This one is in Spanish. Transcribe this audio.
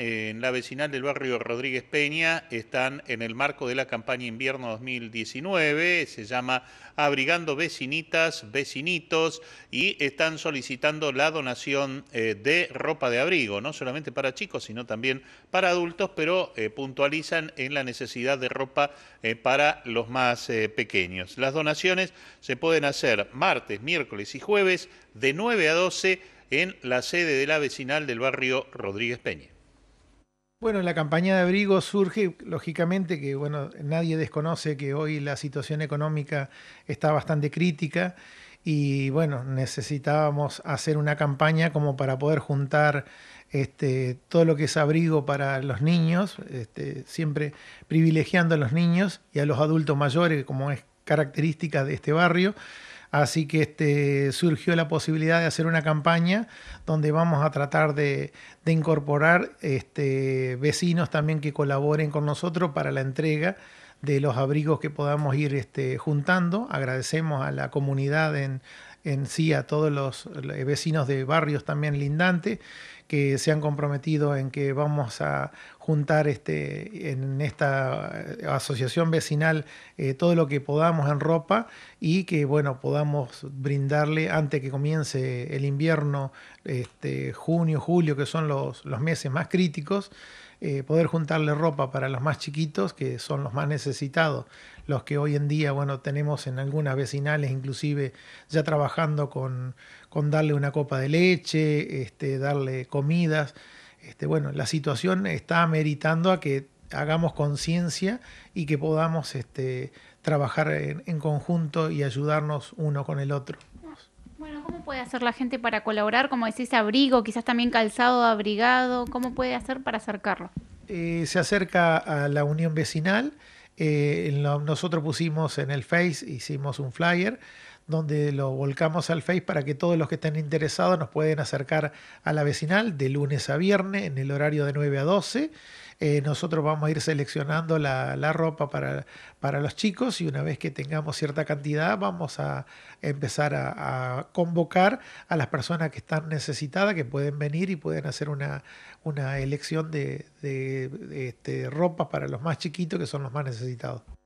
en la vecinal del barrio Rodríguez Peña están en el marco de la campaña invierno 2019, se llama Abrigando vecinitas, vecinitos, y están solicitando la donación eh, de ropa de abrigo, no solamente para chicos, sino también para adultos, pero eh, puntualizan en la necesidad de ropa eh, para los más pequeños. Las donaciones se pueden hacer martes, miércoles y jueves de 9 a 12 en la sede de la vecinal del barrio Rodríguez Peña. Bueno, la campaña de abrigo surge, lógicamente, que nadie desconoce que hoy la situación económica está bastante crítica y bueno, necesitábamos hacer una campaña como para poder juntar este, todo lo que es abrigo para los niños, este, siempre privilegiando a los niños y a los adultos mayores, como es característica de este barrio. Así que este, surgió la posibilidad de hacer una campaña donde vamos a tratar de, incorporar este, vecinos también que colaboren con nosotros para la entrega de los abrigos que podamos ir este, juntando. Agradecemos a la comunidad en, en sí, a todos los eh, vecinos de barrios también lindantes que se han comprometido en que vamos a juntar este, en esta eh, asociación vecinal eh, todo lo que podamos en ropa y que bueno podamos brindarle antes que comience el invierno, este, junio, julio, que son los, los meses más críticos, eh, poder juntarle ropa para los más chiquitos, que son los más necesitados, los que hoy en día, bueno, tenemos en algunas vecinales inclusive ya trabajando con, con darle una copa de leche, este, darle comidas. Este, bueno, la situación está meritando a que hagamos conciencia y que podamos este, trabajar en, conjunto y ayudarnos uno con el otro. Bueno, ¿cómo puede hacer la gente para colaborar? Como decís, abrigo, quizás también calzado, abrigado. ¿Cómo puede hacer para acercarlo? Eh, se acerca a la unión vecinal. Eh, nosotros pusimos en el Face, hicimos un flyer donde lo volcamos al Face para que todos los que estén interesados nos pueden acercar a la vecinal de lunes a viernes en el horario de 9 a 12. Eh, nosotros vamos a ir seleccionando la, ropa para, los chicos y una vez que tengamos cierta cantidad vamos a empezar a, convocar a las personas que están necesitadas, que pueden venir y pueden hacer una, elección de, este, ropa para los más chiquitos que son los más necesitados.